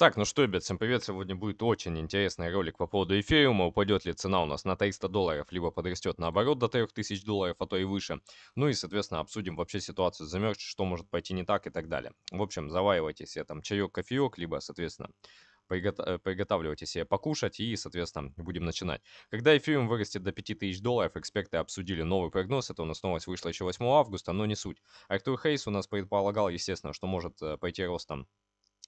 Так, ну что, ребят, всем привет. Сегодня будет очень интересный ролик по поводу эфириума. Упадет ли цена у нас на 300 долларов, либо подрастет наоборот до 3000 долларов, а то и выше. Ну и, соответственно, обсудим вообще ситуацию с замерз, что может пойти не так и так далее. В общем, заваривайте себе там чаек, кофеек, либо, соответственно, э, приготавливайте себе покушать и, соответственно, будем начинать. Когда эфириум вырастет до 5000 долларов, эксперты обсудили новый прогноз. Это у нас новость вышла еще 8 августа, но не суть. Артур Хейс у нас предполагал, естественно, что может э, пойти ростом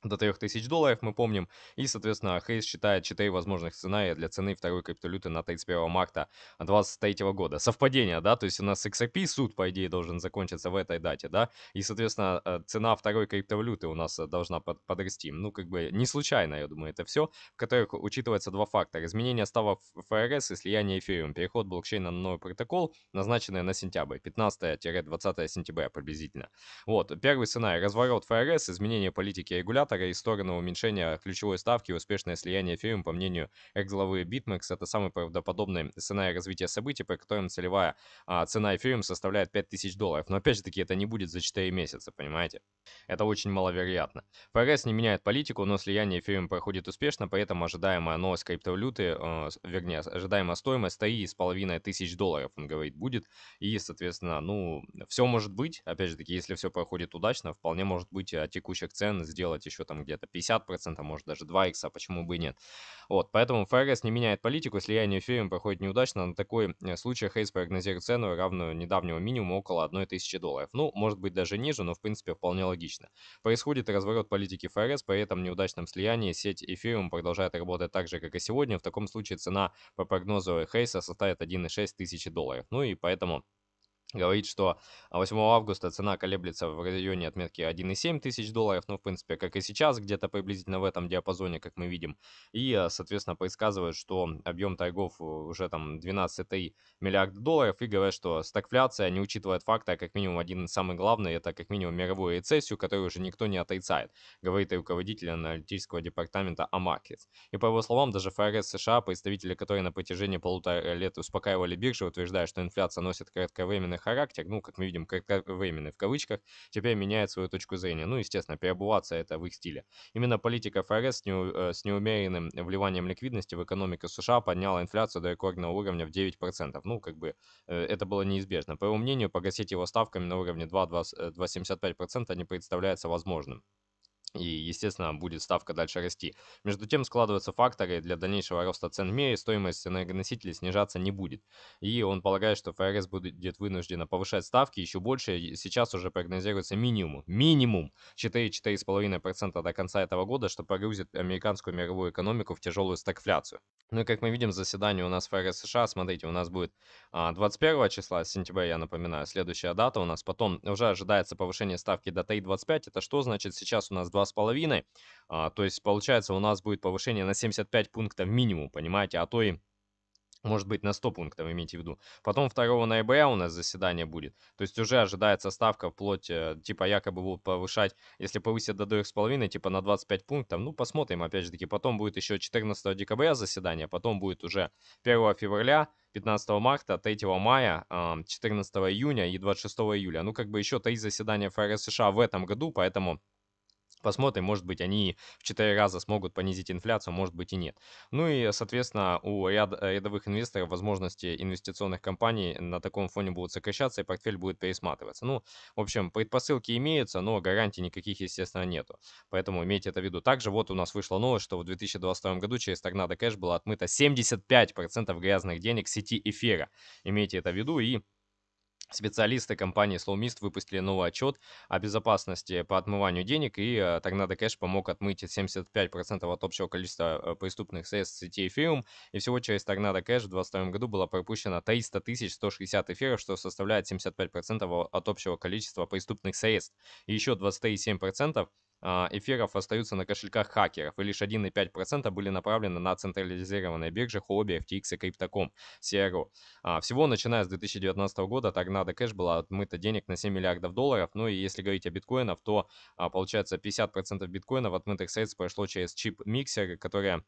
до 3000 долларов, мы помним. И, соответственно, Хейс считает 4 возможных сценария для цены второй криптовалюты на 31 марта 2023 года. Совпадение, да? То есть у нас XRP суд, по идее, должен закончиться в этой дате, да? И, соответственно, э, цена второй криптовалюты у нас э, должна подрасти. Ну, как бы не случайно, я думаю, это все, в которых учитывается два фактора. Изменение ставок ФРС и слияние эфириум, переход блокчейна на новый протокол, назначенный на сентябрь, 15-20 сентября приблизительно. Вот, первый сценарий, разворот ФРС, изменение политики регулятора, оператора и сторону уменьшения ключевой ставки и успешное слияние эфириум, по мнению экс-главы BitMEX, это самый правдоподобный сценарий развития событий, по которым целевая а, цена эфириум составляет 5000 долларов. Но опять же таки, это не будет за 4 месяца, понимаете? Это очень маловероятно. ФРС не меняет политику, но слияние эфириум проходит успешно, поэтому ожидаемая новость криптовалюты, э, вернее, ожидаемая стоимость 3,5 тысяч долларов, он говорит, будет. И, соответственно, ну, все может быть. Опять же таки, если все проходит удачно, вполне может быть от а, текущих цен сделать еще еще там где-то 50%, а может даже 2x, а почему бы и нет. Вот, поэтому ФРС не меняет политику, слияние эфириум проходит неудачно, на такой э, случай Хейс прогнозирует цену, равную недавнему минимуму около 1000 долларов. Ну, может быть даже ниже, но в принципе вполне логично. Происходит разворот политики ФРС, при этом неудачном слиянии сеть эфириум продолжает работать так же, как и сегодня. В таком случае цена по прогнозу Хейса составит 1,6 тысячи долларов. Ну и поэтому говорит, что 8 августа цена колеблется в районе отметки 1,7 тысяч долларов, ну, в принципе, как и сейчас, где-то приблизительно в этом диапазоне, как мы видим, и, э, соответственно, предсказывают, что объем торгов э, уже там 12,3 миллиарда долларов, и говорят, что стагфляция не учитывает факта, как минимум, один из самых главных, это как минимум мировую рецессию, которую уже никто не отрицает, говорит и руководитель аналитического департамента Амакрис. И по его словам, даже ФРС США, представители которой на протяжении полутора лет успокаивали биржи, утверждая, что инфляция носит кратковременный характер, ну, как мы видим, как кратковременный в кавычках, теперь меняет свою точку зрения. Ну, естественно, переобуваться это в их стиле. Именно политика ФРС с, неу, э, с неумеренным вливанием ликвидности в экономику США подняла инфляцию до рекордного уровня в 9%. Ну, как бы э, это было неизбежно. По его мнению, погасить его ставками на уровне 2,75% э, не представляется возможным и, естественно, будет ставка дальше расти. Между тем складываются факторы для дальнейшего роста цен в мире, стоимость энергоносителей снижаться не будет. И он полагает, что ФРС будет вынуждена повышать ставки еще больше, сейчас уже прогнозируется минимум, минимум 4-4,5% до конца этого года, что погрузит американскую мировую экономику в тяжелую стагфляцию. Ну и как мы видим, заседание у нас ФРС США, смотрите, у нас будет а, 21 числа сентября, я напоминаю, следующая дата у нас. Потом уже ожидается повышение ставки до ТАИ-25. Это что значит? Сейчас у нас 2,5. А, то есть, получается, у нас будет повышение на 75 пунктов минимум, понимаете, а то и может быть, на 100 пунктов, имейте в виду. Потом 2 ноября у нас заседание будет. То есть уже ожидается ставка вплоть, э, типа, якобы будут повышать, если повысят до 2,5, типа, на 25 пунктов. Ну, посмотрим, опять же таки. Потом будет еще 14 декабря заседание, потом будет уже 1 февраля, 15 марта, 3 мая, 14 июня и 26 июля. Ну, как бы еще три заседания ФРС США в этом году, поэтому Посмотрим, может быть, они в 4 раза смогут понизить инфляцию, может быть и нет. Ну и, соответственно, у ряд, э, рядовых инвесторов возможности инвестиционных компаний на таком фоне будут сокращаться, и портфель будет пересматриваться. Ну, в общем, предпосылки имеются, но гарантий никаких, естественно, нету. Поэтому имейте это в виду. Также вот у нас вышла новость, что в 2022 году через торнадо кэш было отмыто 75% грязных денег сети эфира. Имейте это в виду и Специалисты компании Slowmist выпустили новый отчет о безопасности по отмыванию денег, и Tornado э, Кэш помог отмыть 75% от общего количества э, преступных средств сети Ethereum, и всего через Tornado Кэш в 2022 году было пропущено 300 160 эфиров, что составляет 75% от общего количества преступных средств, и еще 23,7% а, эфиров остаются на кошельках хакеров, и лишь 1,5% были направлены на централизированные биржи Huobi, FTX и Crypto.com, CRO. А, всего, начиная с 2019 года, Торнадо Кэш было отмыто денег на 7 миллиардов долларов, ну и если говорить о биткоинах, то а, получается 50% биткоинов отмытых средств прошло через чип-миксер, который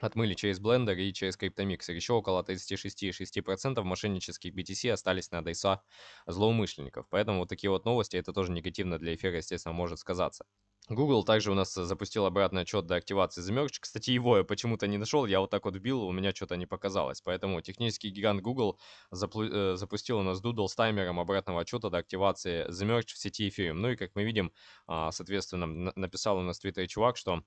отмыли через Blender и через CryptoMixer. Еще около 36,6% мошеннических BTC остались на адреса злоумышленников. Поэтому вот такие вот новости, это тоже негативно для эфира, естественно, может сказаться. Google также у нас э, запустил обратный отчет до активации замерч. Кстати, его я почему-то не нашел, я вот так вот бил, у меня что-то не показалось. Поэтому технический гигант Google запу- э, запустил у нас Doodle с таймером обратного отчета до активации замерч в сети Ethereum. Ну и как мы видим, а, соответственно, написал у нас в Твиттере чувак, что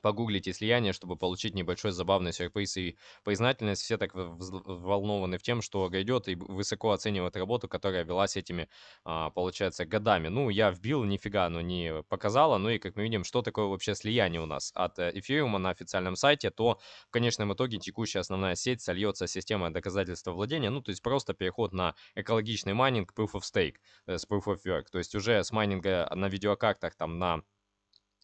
погуглите слияние, чтобы получить небольшой забавный сюрприз и признательность. Все так взволнованы в тем, что гайдет и высоко оценивают работу, которая велась этими, а, получается, годами. Ну, я вбил, нифига, но не показало. Ну и, как мы видим, что такое вообще слияние у нас от э, эфириума на официальном сайте, то в конечном итоге текущая основная сеть сольется с системой доказательства владения. Ну, то есть просто переход на экологичный майнинг Proof of Stake э, с Proof of Work. То есть уже с майнинга на видеокартах, там, на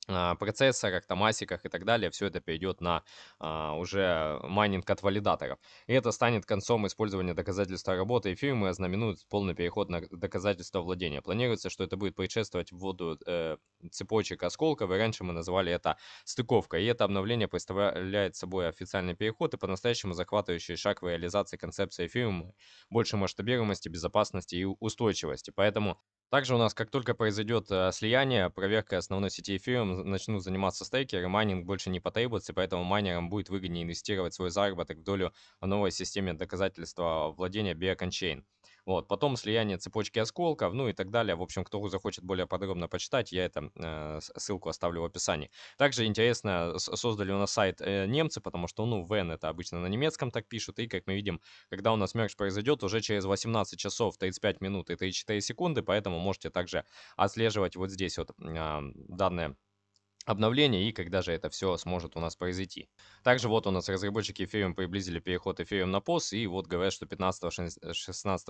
а, процессорах, там, асиках и так далее, все это перейдет на а, уже майнинг от валидаторов. И это станет концом использования доказательства работы эфириума и ознаменует полный переход на доказательство владения. Планируется, что это будет предшествовать вводу э, цепочек осколков, и раньше мы называли это стыковка. И это обновление представляет собой официальный переход и по-настоящему захватывающий шаг в реализации концепции эфириума, больше масштабируемости, безопасности и устойчивости. Поэтому также у нас, как только произойдет э, слияние, проверка основной сети Ethereum, начнут заниматься стейкеры, майнинг больше не потребуется, поэтому майнерам будет выгоднее инвестировать свой заработок в долю в новой системе доказательства владения Beacon Chain. Вот, потом слияние цепочки осколков, ну и так далее. В общем, кто захочет более подробно почитать, я это э, ссылку оставлю в описании. Также интересно, создали у нас сайт э, немцы, потому что, ну, Вен это обычно на немецком так пишут. И, как мы видим, когда у нас мерч произойдет, уже через 18 часов 35 минут и 34 секунды, поэтому можете также отслеживать вот здесь вот э, данные обновление и когда же это все сможет у нас произойти. Также вот у нас разработчики Ethereum приблизили переход Ethereum на POS, и вот говорят, что 15-16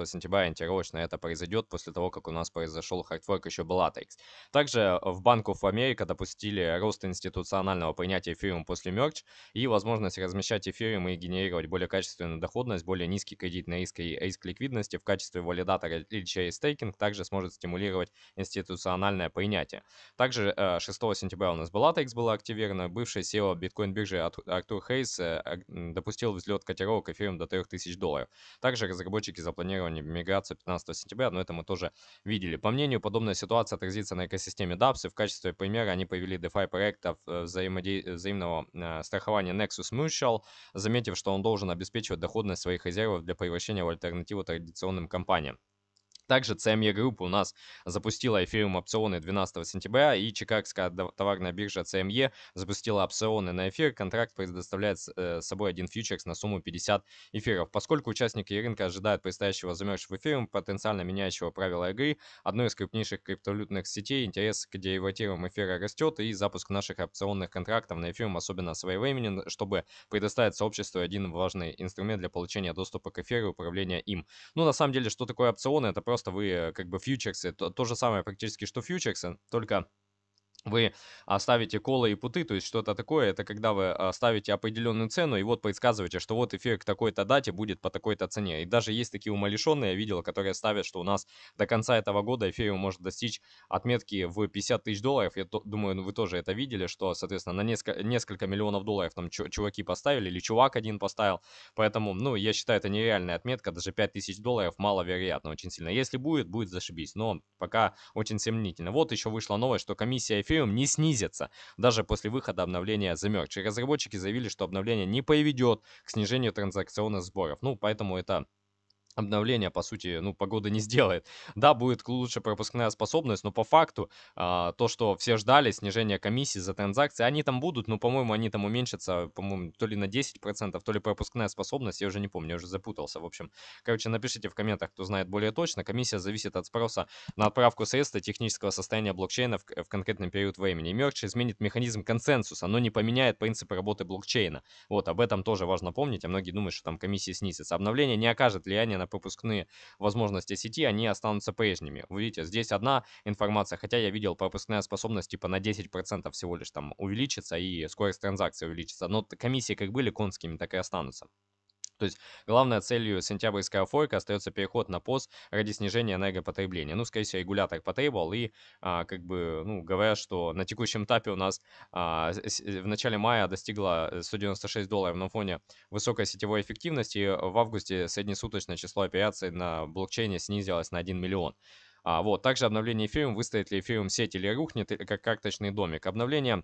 сентября ориентировочно это произойдет после того, как у нас произошел хардфорк еще Blatex. Также э, в Банку в Америка допустили рост институционального принятия Ethereum после мерч и возможность размещать Ethereum и генерировать более качественную доходность, более низкий кредитный риск и риск ликвидности в качестве валидатора или через стейкинг также сможет стимулировать институциональное принятие. Также 6 э, сентября у нас нас была TX была активирована, бывший SEO биткоин-биржи Артур Хейс э, допустил взлет котировок эфириум до 3000 долларов. Также разработчики запланировали миграцию 15 сентября, но это мы тоже видели. По мнению, подобная ситуация отразится на экосистеме DApps, и в качестве примера они повели DeFi проектов э, взаимоди... взаимного э, страхования Nexus Mutual, заметив, что он должен обеспечивать доходность своих резервов для превращения в альтернативу традиционным компаниям. Также CME Group у нас запустила эфириум опционы 12 сентября, и Чикагская товарная биржа CME запустила опционы на эфир. Контракт предоставляет э, собой один фьючерс на сумму 50 эфиров. Поскольку участники рынка ожидают предстоящего замерзшего эфириум, потенциально меняющего правила игры, одной из крупнейших криптовалютных сетей, интерес к деривативам эфира растет, и запуск наших опционных контрактов на эфириум особенно своевременен, чтобы предоставить сообществу один важный инструмент для получения доступа к эфиру и управления им. Ну, на самом деле, что такое опционы? Это просто просто вы э, как бы фьючерсы, то, то же самое практически, что фьючерсы, только вы ставите колы и путы, то есть что-то такое, это когда вы а, ставите определенную цену и вот предсказываете, что вот эфир к такой-то дате будет по такой-то цене. И даже есть такие умалишенные, я видел, которые ставят, что у нас до конца этого года эфириум может достичь отметки в 50 тысяч долларов. Я то, думаю, ну, вы тоже это видели, что, соответственно, на несколько, несколько миллионов долларов там чуваки поставили или чувак один поставил. Поэтому, ну, я считаю, это нереальная отметка, даже 5 тысяч долларов маловероятно очень сильно. Если будет, будет зашибись, но пока очень сомнительно. Вот еще вышла новость, что комиссия эфира премиум не снизятся, даже после выхода обновления The Merge. И разработчики заявили, что обновление не поведет к снижению транзакционных сборов. Ну, поэтому это обновление, по сути, ну, погода не сделает. Да, будет лучше пропускная способность, но по факту а, то, что все ждали, снижение комиссии за транзакции, они там будут, но, по-моему, они там уменьшатся, по-моему, то ли на 10%, то ли пропускная способность, я уже не помню, я уже запутался. В общем, короче, напишите в комментах, кто знает более точно. Комиссия зависит от спроса на отправку средств и технического состояния блокчейна в, в конкретный период времени. Мерч изменит механизм консенсуса, но не поменяет принципы работы блокчейна. Вот, об этом тоже важно помнить, а многие думают, что там комиссия снизится Обновление не окажет влияния на пропускные возможности сети, они останутся прежними. Вы видите, здесь одна информация, хотя я видел пропускная способность типа на 10% всего лишь там увеличится и скорость транзакции увеличится, но комиссии как были конскими, так и останутся. То есть главной целью сентябрьской афорика остается переход на пост ради снижения энергопотребления. Ну, скорее всего, регулятор потребовал и а, как бы, ну, говоря, что на текущем этапе у нас а, с, в начале мая достигла 196 э, долларов на фоне высокой сетевой эффективности. В августе среднесуточное число операций на блокчейне снизилось на 1 миллион. А, вот, также обновление эфириум, выстоит ли эфириум сеть или рухнет, или э, как карточный домик. Обновление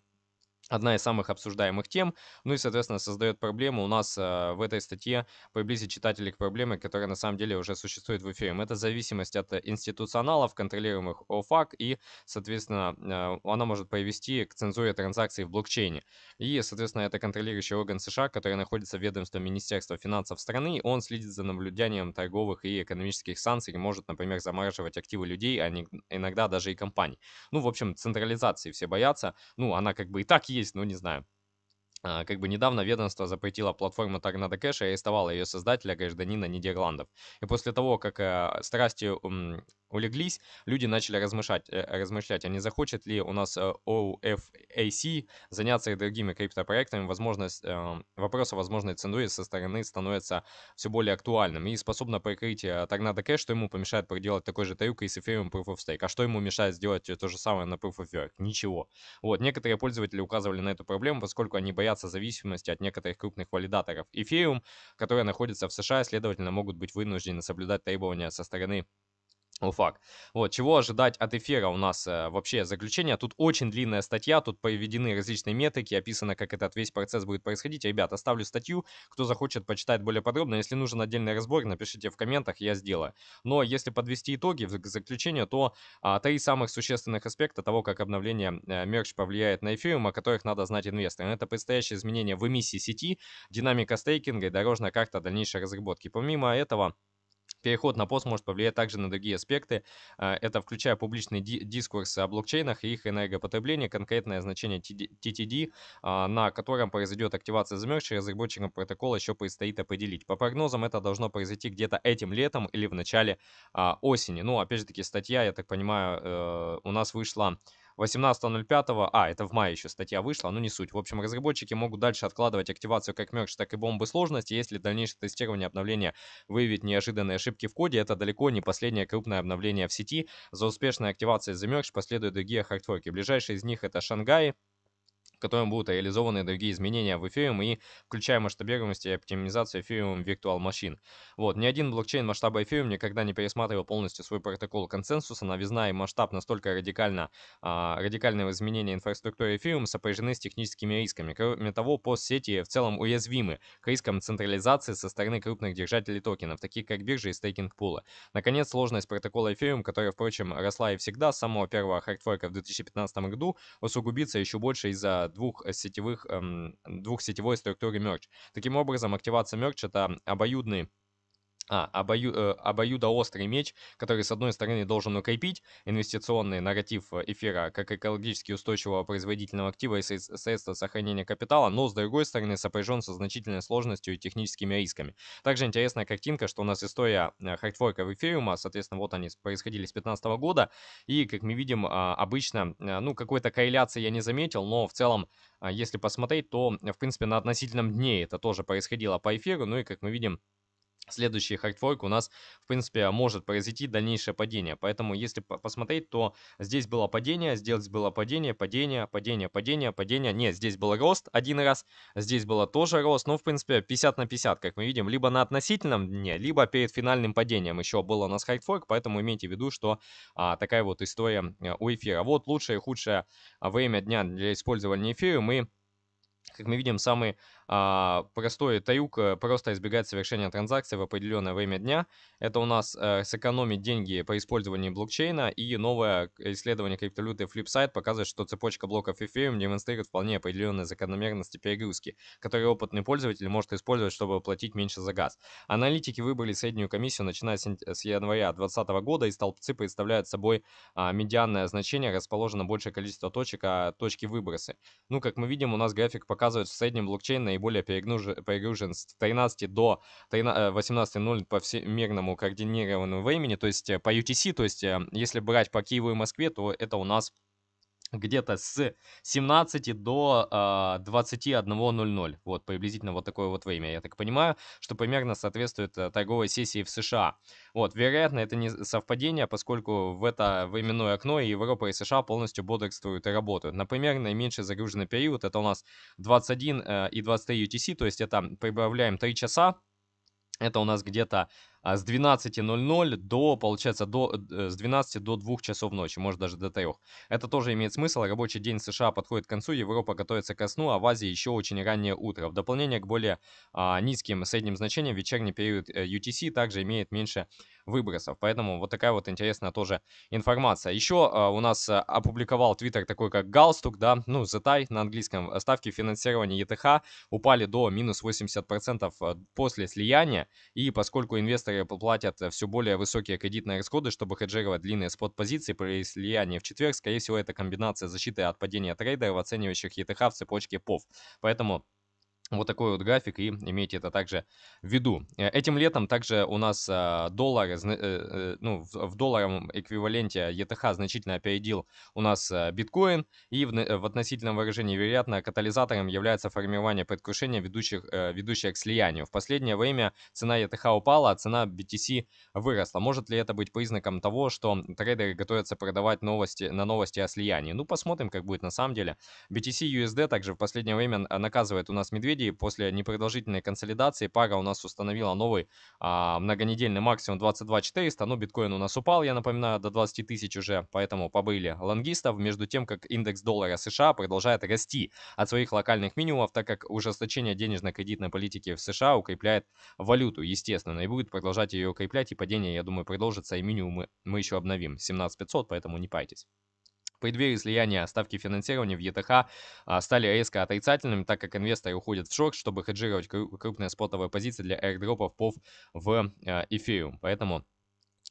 одна из самых обсуждаемых тем, ну и, соответственно, создает проблему у нас э, в этой статье приблизить читателей к проблеме, которая на самом деле уже существует в эфире. Это зависимость от институционалов, контролируемых ОФАК, и, соответственно, э, она может привести к цензуре транзакций в блокчейне. И, соответственно, это контролирующий орган США, который находится в ведомстве Министерства финансов страны, он следит за наблюдением торговых и экономических санкций, и может, например, замораживать активы людей, а не, иногда даже и компаний. Ну, в общем, централизации все боятся, ну, она как бы и так есть, есть, ну, не знаю. А, как бы недавно ведомство запретило платформу Торнадо Кэш и арестовало ее создателя, гражданина Нидерландов. И после того, как а, страсти улеглись, люди начали размышлять, э, размышлять, а не захочет ли у нас OFAC э, а заняться и другими криптопроектами. Возможность, э, вопрос о возможной цензуре со стороны становится все более актуальным и способно прикрыть Торнадо Кэш, что ему помешает проделать такой же трюк и с эфириум Proof of Stake. А что ему мешает сделать то же самое на Proof of Work? Ничего. Вот, некоторые пользователи указывали на эту проблему, поскольку они боятся боятся зависимости от некоторых крупных валидаторов. Эфириум, которые находятся в США, следовательно, могут быть вынуждены соблюдать требования со стороны Уфак, ну, Вот, чего ожидать от эфира у нас э, вообще заключение. Тут очень длинная статья, тут приведены различные метрики, описано, как этот весь процесс будет происходить. Ребят, оставлю статью, кто захочет почитать более подробно. Если нужен отдельный разбор, напишите в комментах, я сделаю. Но если подвести итоги в заключение, то а, три самых существенных аспекта того, как обновление э, мерч повлияет на эфириум, о которых надо знать инвесторам. Это предстоящие изменения в эмиссии сети, динамика стейкинга и дорожная карта дальнейшей разработки. Помимо этого... Переход на пост может повлиять также на другие аспекты, э, это включая публичный дискурс о блокчейнах и их энергопотребление, конкретное значение TTD, а, на котором произойдет активация замерзшей, разработчикам протокола еще предстоит определить. По прогнозам, это должно произойти где-то этим летом или в начале а, осени. Ну, опять же таки, статья, я так понимаю, э, у нас вышла 18.05, а, это в мае еще статья вышла, но не суть. В общем, разработчики могут дальше откладывать активацию как мерч, так и бомбы сложности, если дальнейшее тестирование обновления выявит неожиданные ошибки в коде. Это далеко не последнее крупное обновление в сети. За успешной активацией The Merge последуют другие хардфорки. Ближайшие из них это Шангай, которым будут реализованы другие изменения в Ethereum и включая масштабируемость и оптимизацию Ethereum Virtual Machine. Вот, ни один блокчейн масштаба Ethereum никогда не пересматривал полностью свой протокол консенсуса. Новизна и масштаб настолько радикально, а, радикальные изменения инфраструктуры Ethereum сопряжены с техническими рисками. Кроме того, постсети в целом уязвимы к рискам централизации со стороны крупных держателей токенов, таких как биржи и стейкинг-пулы. Наконец, сложность протокола Ethereum, которая, впрочем, росла и всегда с самого первого хардфорка в 2015 году, усугубится еще больше из-за двух сетевых, эм, двух сетевой структуре мерч. Таким образом, активация мерч это обоюдный а, обою, э, обоюдоострый меч, который, с одной стороны, должен укрепить инвестиционный нарратив э, эфира как экологически устойчивого производительного актива и средства сохранения капитала, но, с другой стороны, сопряжен со значительной сложностью и техническими рисками. Также интересная картинка, что у нас история э, в эфириума, соответственно, вот они происходили с 2015 года, и, как мы видим, а, обычно, э, ну, какой-то корреляции я не заметил, но в целом, а, если посмотреть, то, в принципе, на относительном дне это тоже происходило по эфиру, ну и, как мы видим, Следующий хайтфорк у нас, в принципе, может произойти дальнейшее падение. Поэтому, если посмотреть, то здесь было падение, здесь было падение, падение, падение, падение, падение. Нет, здесь был рост один раз, здесь было тоже рост. Ну, в принципе, 50 на 50, как мы видим. Либо на относительном дне, либо перед финальным падением еще был у нас хайтфорк. Поэтому имейте в виду, что а, такая вот история э, у эфира. Вот лучшее и худшее время дня для использования эфира мы как мы видим, самые а, простой трюк э, просто избегать совершения транзакции в определенное время дня. Это у нас э, сэкономить деньги по использованию блокчейна. И новое исследование криптовалюты Flipside показывает, что цепочка блоков Ethereum демонстрирует вполне определенные закономерности перегрузки, которые опытный пользователь может использовать, чтобы платить меньше за газ. Аналитики выбрали среднюю комиссию, начиная с, с января 2020 года, и столбцы представляют собой а, медианное значение, расположено большее количество точек, а точки выбросы. Ну, как мы видим, у нас график показывает в среднем блокчейн на наиболее перегружен с 13 до 18.00 э, по всемирному координированному времени, то есть э, по UTC, то есть э, если брать по Киеву и Москве, то это у нас где-то с 17 до э, а, 21.00. Вот, приблизительно вот такое вот время. Я так понимаю, что примерно соответствует э, торговой сессии в США. Вот, вероятно, это не совпадение, поскольку в это временное окно и Европа, и США полностью бодрствуют и работают. Например, наименьший загруженный период это у нас 21 э, и 23 UTC, то есть это прибавляем 3 часа. Это у нас где-то а с 12.00 до, получается, до, э, с 12 до 2 часов ночи, может даже до 3. Это тоже имеет смысл. А рабочий день США подходит к концу, Европа готовится ко сну, а в Азии еще очень раннее утро. В дополнение к более а, низким средним значениям вечерний период UTC э, также имеет меньше выбросов. Поэтому вот такая вот интересная тоже информация. Еще а, у нас э, опубликовал Twitter такой как галстук, да, ну, затай на английском. Ставки финансирования ЕТХ упали до минус 80% после слияния. И поскольку инвесторы инвесторы платят э, все более высокие кредитные расходы, чтобы хеджировать длинные спот-позиции при слиянии в четверг. Скорее всего, это комбинация защиты от падения трейдеров, оценивающих ETH в цепочке POV. Поэтому вот такой вот график, и имейте это также в виду. Э, этим летом также у нас а, доллар, э, э, ну, в долларовом эквиваленте ETH значительно опередил у нас а, биткоин, и в относительном выражении, вероятно, катализатором является формирование предвкушения, ведущих, ведущих к слиянию. В последнее время цена ETH упала, а цена BTC выросла. Может ли это быть признаком того, что трейдеры готовятся продавать новости на новости о слиянии? Ну, посмотрим, как будет на самом деле. BTC USD также в последнее время а, наказывает у нас медведей, итоге после непродолжительной консолидации пара у нас установила новый а, многонедельный максимум 22 400. Но биткоин у нас упал, я напоминаю, до 20 тысяч уже, поэтому побыли лонгистов. Между тем, как индекс доллара США продолжает расти от своих локальных минимумов, так как ужесточение денежно-кредитной политики в США укрепляет валюту, естественно, и будет продолжать ее укреплять. И падение, я думаю, продолжится, и минимум мы, еще обновим. 17500, поэтому не пайтесь. В преддверии слияния ставки финансирования в ЕТХ а, стали резко отрицательными, так как инвесторы уходят в шок, чтобы хеджировать крупные спотовые позиции для airdropов POV в э, эфириум. Поэтому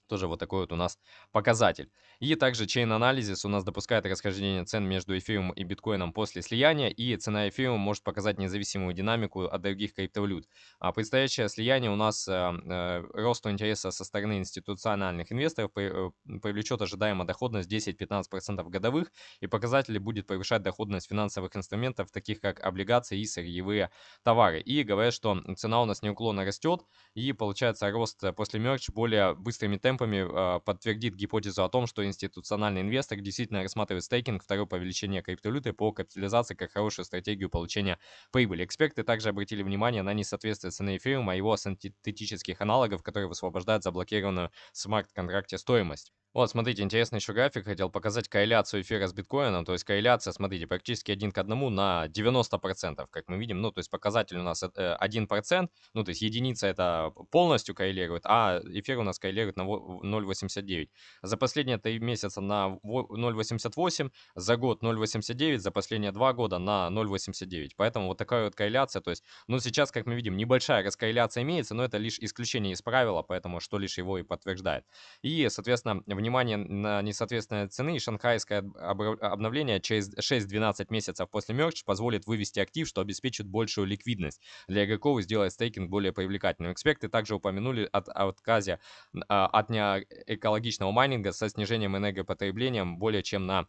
тоже вот такой вот у нас показатель. И также Chain Analysis у нас допускает расхождение цен между эфириум и биткоином после слияния, и цена эфириума может показать независимую динамику от других криптовалют. А предстоящее слияние у нас э, э, росту интереса со стороны институциональных инвесторов при, э, привлечет ожидаемо доходность 10-15% годовых, и показатели будет повышать доходность финансовых инструментов, таких как облигации и сырьевые товары. И говорят, что цена у нас неуклонно растет, и получается рост э, после мерч более быстрыми темпами, темпами а, подтвердит гипотезу о том, что институциональный инвестор действительно рассматривает стейкинг второе по величине криптовалюты по капитализации как хорошую стратегию получения прибыли. Эксперты также обратили внимание на несоответствие цены эфириума и его синтетических аналогов, которые высвобождают заблокированную в смарт-контракте стоимость. Вот, смотрите, интересный еще график. Хотел показать корреляцию эфира с биткоином. То есть корреляция, смотрите, практически один к одному на 90%, как мы видим. Ну, то есть показатель у нас 1%, э, ну, то есть единица это полностью коррелирует, а эфир у нас коррелирует на 0,89. За последние три месяца на 0,88, за год 0,89, за последние два года на 0,89. Поэтому вот такая вот корреляция. То есть, ну сейчас, как мы видим, небольшая раскорреляция имеется, но это лишь исключение из правила, поэтому что лишь его и подтверждает. И, соответственно, внимание на несоответствие цены и шанхайское обновление через 6-12 месяцев после мерч позволит вывести актив, что обеспечит большую ликвидность для игроков и сделает стейкинг более привлекательным. Эксперты также упомянули от, отказе а, от сотня экологичного майнинга со снижением энергопотребления более чем на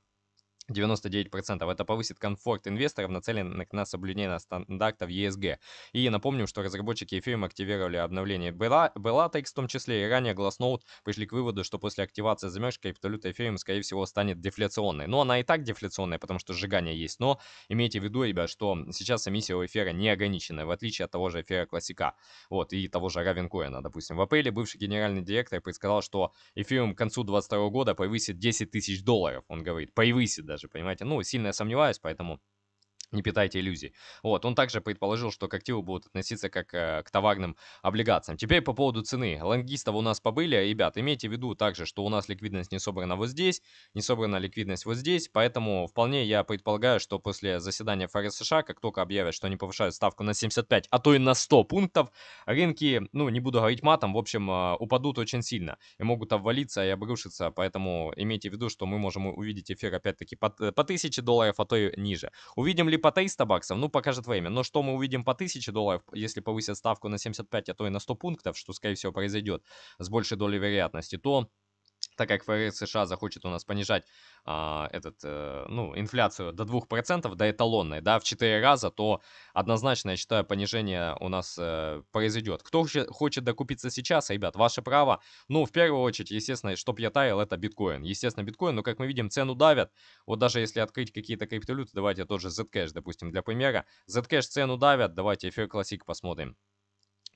99%. Это повысит комфорт инвесторов, нацеленных на соблюдение стандартов ESG. И напомним, что разработчики Ethereum активировали обновление Bellatex, в том числе и ранее Glassnode пришли к выводу, что после активации замерзшей криптовалюта Ethereum, скорее всего, станет дефляционной. Но она и так дефляционная, потому что сжигание есть. Но имейте в виду, ребят, что сейчас эмиссия у эфира не ограничена, в отличие от того же эфира классика. Вот, и того же Равенкоина, допустим. В апреле бывший генеральный директор предсказал, что Ethereum к концу 2022 года повысит 10 тысяч долларов. Он говорит, повысит. да даже, понимаете? Ну, сильно я сомневаюсь, поэтому не питайте иллюзий. Вот, он также предположил, что к активу будут относиться как э, к товарным облигациям. Теперь по поводу цены. Лонгистов у нас побыли. Ребят, имейте в виду также, что у нас ликвидность не собрана вот здесь, не собрана ликвидность вот здесь, поэтому вполне я предполагаю, что после заседания ФРС США, как только объявят, что они повышают ставку на 75, а то и на 100 пунктов, рынки, ну, не буду говорить матом, в общем, э, упадут очень сильно и могут обвалиться и обрушиться, поэтому имейте в виду, что мы можем увидеть эфир опять-таки по, э, по 1000 долларов, а то и ниже. Увидим ли по 300 баксов, ну, покажет время. Но что мы увидим по 1000 долларов, если повысят ставку на 75, а то и на 100 пунктов, что, скорее всего, произойдет с большей долей вероятности, то так как ФРС США захочет у нас понижать а, этот, э, ну, инфляцию до 2%, до эталонной, да, в 4 раза, то однозначно, я считаю, понижение у нас э, произойдет. Кто хочет докупиться сейчас, ребят, ваше право. Ну, в первую очередь, естественно, чтоб я таял, это биткоин. Естественно, биткоин, но, как мы видим, цену давят. Вот даже если открыть какие-то криптовалюты, давайте тоже же Zcash, допустим, для примера. Zcash цену давят, давайте эфир классик посмотрим.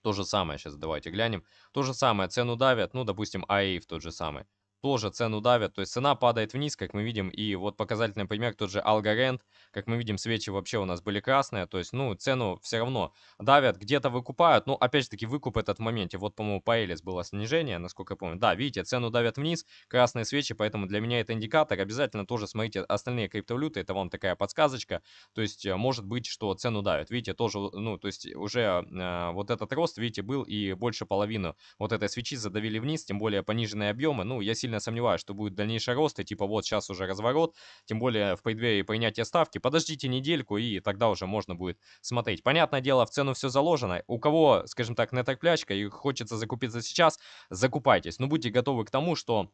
То же самое сейчас давайте глянем. То же самое, цену давят, ну, допустим, AIF тот же самый тоже цену давят. То есть цена падает вниз, как мы видим. И вот показательный пример, тот же Algorand. Как мы видим, свечи вообще у нас были красные. То есть, ну, цену все равно давят, где-то выкупают. Ну, опять же таки, выкуп этот в моменте. Вот, по-моему, по Элис было снижение, насколько я помню. Да, видите, цену давят вниз, красные свечи. Поэтому для меня это индикатор. Обязательно тоже смотрите остальные криптовалюты. Это вам такая подсказочка. То есть, э, может быть, что цену давят. Видите, тоже, э, ну, то есть, уже э, вот этот рост, видите, был и больше половины вот этой свечи задавили вниз. Тем более пониженные объемы. Ну, я сильно сильно сомневаюсь, что будет дальнейший рост, и типа вот сейчас уже разворот, тем более в преддверии принятия ставки. Подождите недельку, и тогда уже можно будет смотреть. Понятное дело, в цену все заложено. У кого, скажем так, нетерплячка и хочется закупиться сейчас, закупайтесь. Но будьте готовы к тому, что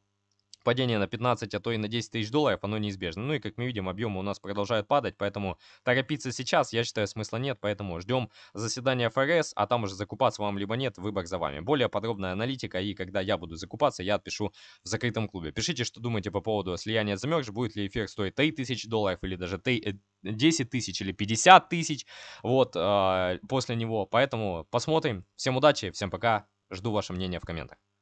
падение на 15, а то и на 10 тысяч долларов, оно неизбежно. Ну и как мы видим, объемы у нас продолжают падать, поэтому торопиться сейчас, я считаю, смысла нет, поэтому ждем заседания ФРС, а там уже закупаться вам либо нет, выбор за вами. Более подробная аналитика и когда я буду закупаться, я отпишу в закрытом клубе. Пишите, что думаете по поводу слияния замерз, будет ли эфир стоить 3 тысячи долларов или даже 3, 10 э, тысяч или 50 тысяч, вот, э, после него. Поэтому посмотрим. Всем удачи, всем пока, жду ваше мнение в комментах.